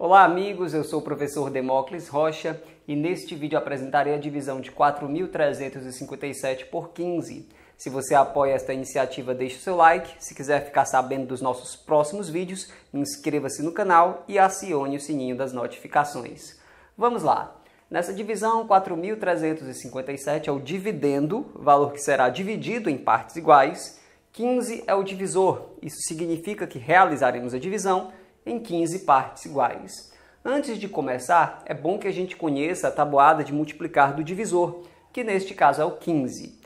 Olá, amigos. Eu sou o professor Demócles Rocha e neste vídeo apresentarei a divisão de 4.357 por 15. Se você apoia esta iniciativa, deixe o seu like. Se quiser ficar sabendo dos nossos próximos vídeos, inscreva-se no canal e acione o sininho das notificações. Vamos lá! Nessa divisão, 4.357 é o dividendo, valor que será dividido em partes iguais. 15 é o divisor, isso significa que realizaremos a divisão em 15 partes iguais. Antes de começar, é bom que a gente conheça a tabuada de multiplicar do divisor, que neste caso é o 15.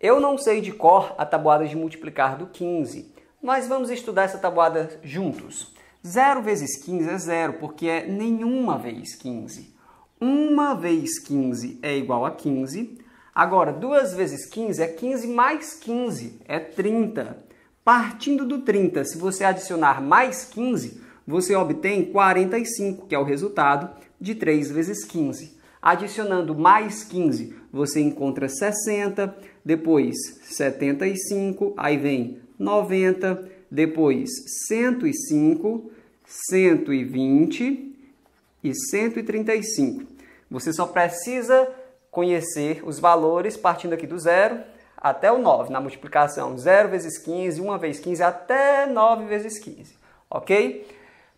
Eu não sei de cor a tabuada de multiplicar do 15, mas vamos estudar essa tabuada juntos. 0 vezes 15 é 0, porque é nenhuma vez 15. Uma vez 15 é igual a 15. Agora, 2 vezes 15 é 15 mais 15, é 30. Partindo do 30, se você adicionar mais 15, você obtém 45, que é o resultado de 3 vezes 15. Adicionando mais 15, você encontra 60, depois 75, aí vem 90, depois 105, 120 e 135. Você só precisa conhecer os valores partindo aqui do zero até o 9 na multiplicação. 0 vezes 15, 1 vezes 15 até 9 vezes 15, ok?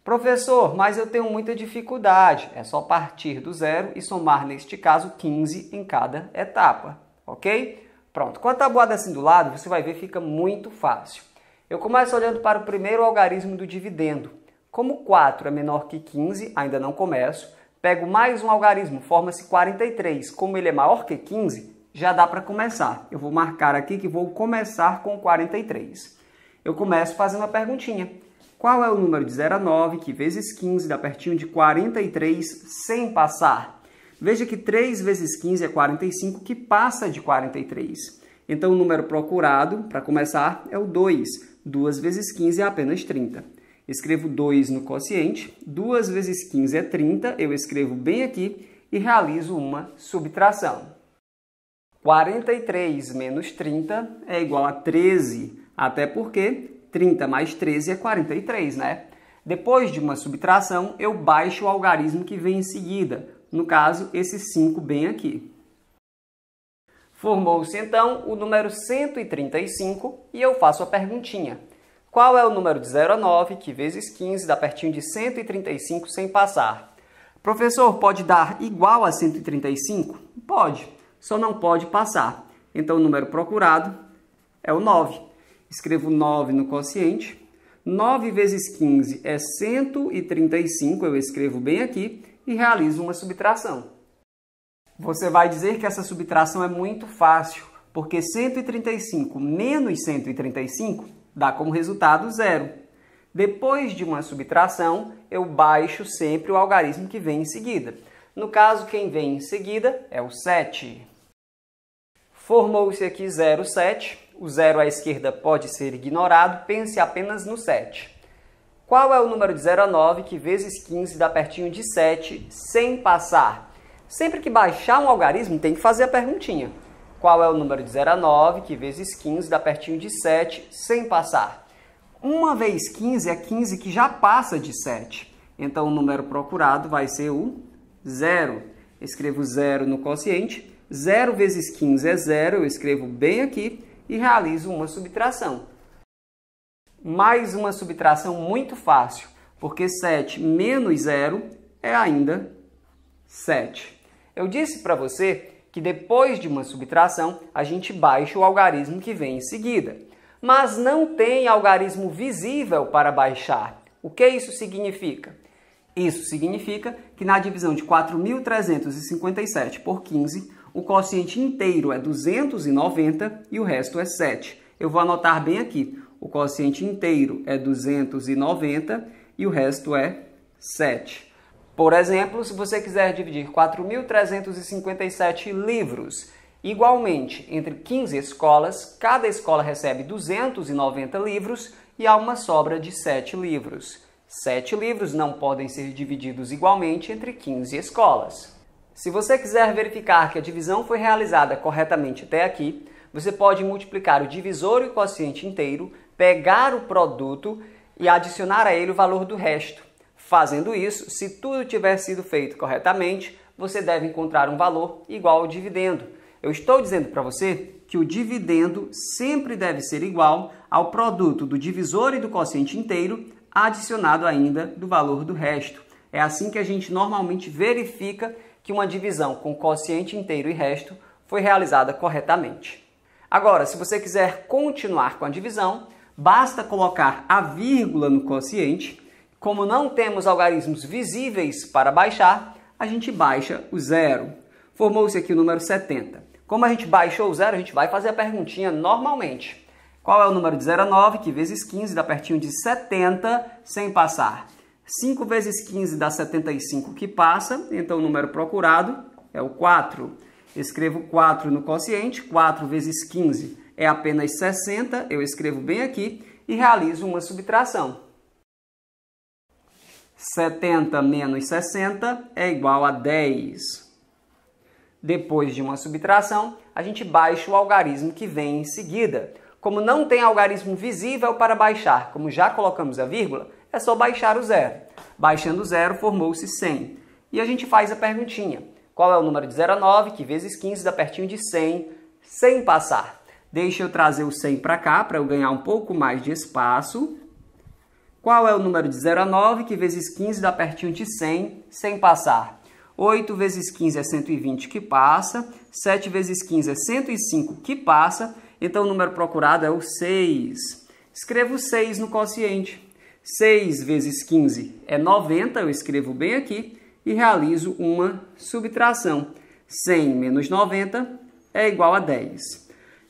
Professor, mas eu tenho muita dificuldade. É só partir do zero e somar, neste caso, 15 em cada etapa, ok? Pronto. Quanto a boada assim do lado, você vai ver fica muito fácil. Eu começo olhando para o primeiro algarismo do dividendo. Como 4 é menor que 15, ainda não começo, pego mais um algarismo, forma-se 43. Como ele é maior que 15, já dá para começar. Eu vou marcar aqui que vou começar com 43. Eu começo fazendo uma perguntinha. Qual é o número de 0 a 9, que vezes 15 dá pertinho de 43 sem passar? Veja que 3 vezes 15 é 45, que passa de 43. Então, o número procurado, para começar, é o 2. 2 vezes 15 é apenas 30. Escrevo 2 no quociente, 2 vezes 15 é 30, eu escrevo bem aqui e realizo uma subtração. 43 menos 30 é igual a 13, até porque 30 mais 13 é 43, né? Depois de uma subtração, eu baixo o algarismo que vem em seguida, no caso, esse 5 bem aqui. Formou-se então o número 135 e eu faço a perguntinha. Qual é o número de 0 a 9, que vezes 15 dá pertinho de 135 sem passar? Professor, pode dar igual a 135? Pode, só não pode passar. Então o número procurado é o 9 escrevo 9 no quociente. 9 vezes 15 é 135, eu escrevo bem aqui, e realizo uma subtração. Você vai dizer que essa subtração é muito fácil, porque 135 menos 135 dá como resultado zero. Depois de uma subtração, eu baixo sempre o algarismo que vem em seguida. No caso, quem vem em seguida é o 7. Formou-se aqui 0,7 o zero à esquerda pode ser ignorado, pense apenas no 7. Qual é o número de 0 a 9 que vezes 15 dá pertinho de 7 sem passar? Sempre que baixar um algarismo, tem que fazer a perguntinha. Qual é o número de 0 a 9 que vezes 15 dá pertinho de 7 sem passar? 1 vez 15 é 15 que já passa de 7. Então o número procurado vai ser o 0. Escrevo 0 no quociente. 0 vezes 15 é 0, eu escrevo bem aqui e realizo uma subtração. Mais uma subtração muito fácil, porque 7 menos 0 é ainda 7. Eu disse para você que depois de uma subtração, a gente baixa o algarismo que vem em seguida. Mas não tem algarismo visível para baixar. O que isso significa? Isso significa que na divisão de 4.357 por 15, o quociente inteiro é 290 e o resto é 7. Eu vou anotar bem aqui. O quociente inteiro é 290 e o resto é 7. Por exemplo, se você quiser dividir 4.357 livros igualmente entre 15 escolas, cada escola recebe 290 livros e há uma sobra de 7 livros. 7 livros não podem ser divididos igualmente entre 15 escolas. Se você quiser verificar que a divisão foi realizada corretamente até aqui, você pode multiplicar o divisor e o quociente inteiro, pegar o produto e adicionar a ele o valor do resto. Fazendo isso, se tudo tiver sido feito corretamente, você deve encontrar um valor igual ao dividendo. Eu estou dizendo para você que o dividendo sempre deve ser igual ao produto do divisor e do quociente inteiro, adicionado ainda do valor do resto. É assim que a gente normalmente verifica que uma divisão com quociente inteiro e resto foi realizada corretamente. Agora, se você quiser continuar com a divisão, basta colocar a vírgula no quociente. Como não temos algarismos visíveis para baixar, a gente baixa o zero. Formou-se aqui o número 70. Como a gente baixou o zero, a gente vai fazer a perguntinha normalmente. Qual é o número de 0 a 9, que vezes 15 dá pertinho de 70, sem passar 5 vezes 15 dá 75 que passa, então o número procurado é o 4. Escrevo 4 no quociente, 4 vezes 15 é apenas 60, eu escrevo bem aqui e realizo uma subtração. 70 menos 60 é igual a 10. Depois de uma subtração, a gente baixa o algarismo que vem em seguida. Como não tem algarismo visível para baixar, como já colocamos a vírgula, é só baixar o zero. Baixando o zero, formou-se 100. E a gente faz a perguntinha. Qual é o número de 0 a 9, que vezes 15 dá pertinho de 100, sem passar. Deixa eu trazer o 100 para cá, para eu ganhar um pouco mais de espaço. Qual é o número de 0 a 9, que vezes 15 dá pertinho de 100, sem passar? 8 vezes 15 é 120 que passa, 7 vezes 15 é 105 que passa, então o número procurado é o 6. Escrevo 6 no quociente. 6 vezes 15 é 90, eu escrevo bem aqui e realizo uma subtração. 100 menos 90 é igual a 10.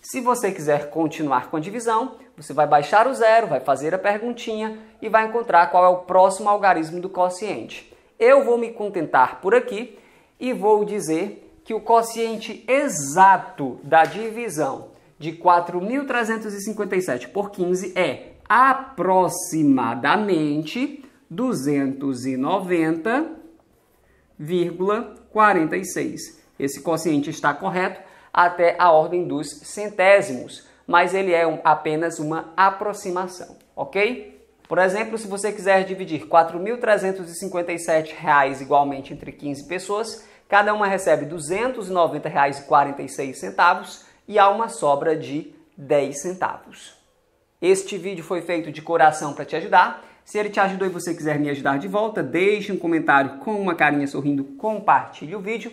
Se você quiser continuar com a divisão, você vai baixar o zero, vai fazer a perguntinha e vai encontrar qual é o próximo algarismo do quociente. Eu vou me contentar por aqui e vou dizer que o quociente exato da divisão de 4.357 por 15 é aproximadamente 290,46. Esse quociente está correto até a ordem dos centésimos, mas ele é um, apenas uma aproximação, ok? Por exemplo, se você quiser dividir R$ 4.357 igualmente entre 15 pessoas, cada uma recebe R$ 290,46 e há uma sobra de 10 centavos. Este vídeo foi feito de coração para te ajudar. Se ele te ajudou e você quiser me ajudar de volta, deixe um comentário com uma carinha sorrindo, compartilhe o vídeo.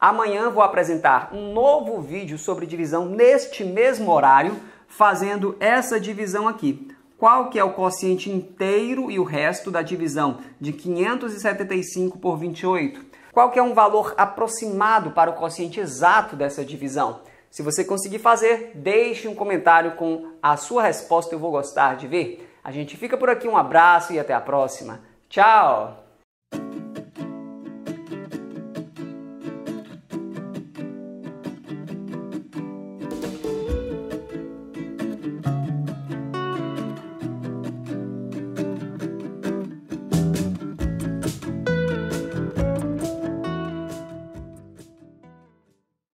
Amanhã vou apresentar um novo vídeo sobre divisão neste mesmo horário, fazendo essa divisão aqui. Qual que é o quociente inteiro e o resto da divisão de 575 por 28? Qual que é um valor aproximado para o quociente exato dessa divisão? Se você conseguir fazer, deixe um comentário com a sua resposta, eu vou gostar de ver. A gente fica por aqui, um abraço e até a próxima. Tchau!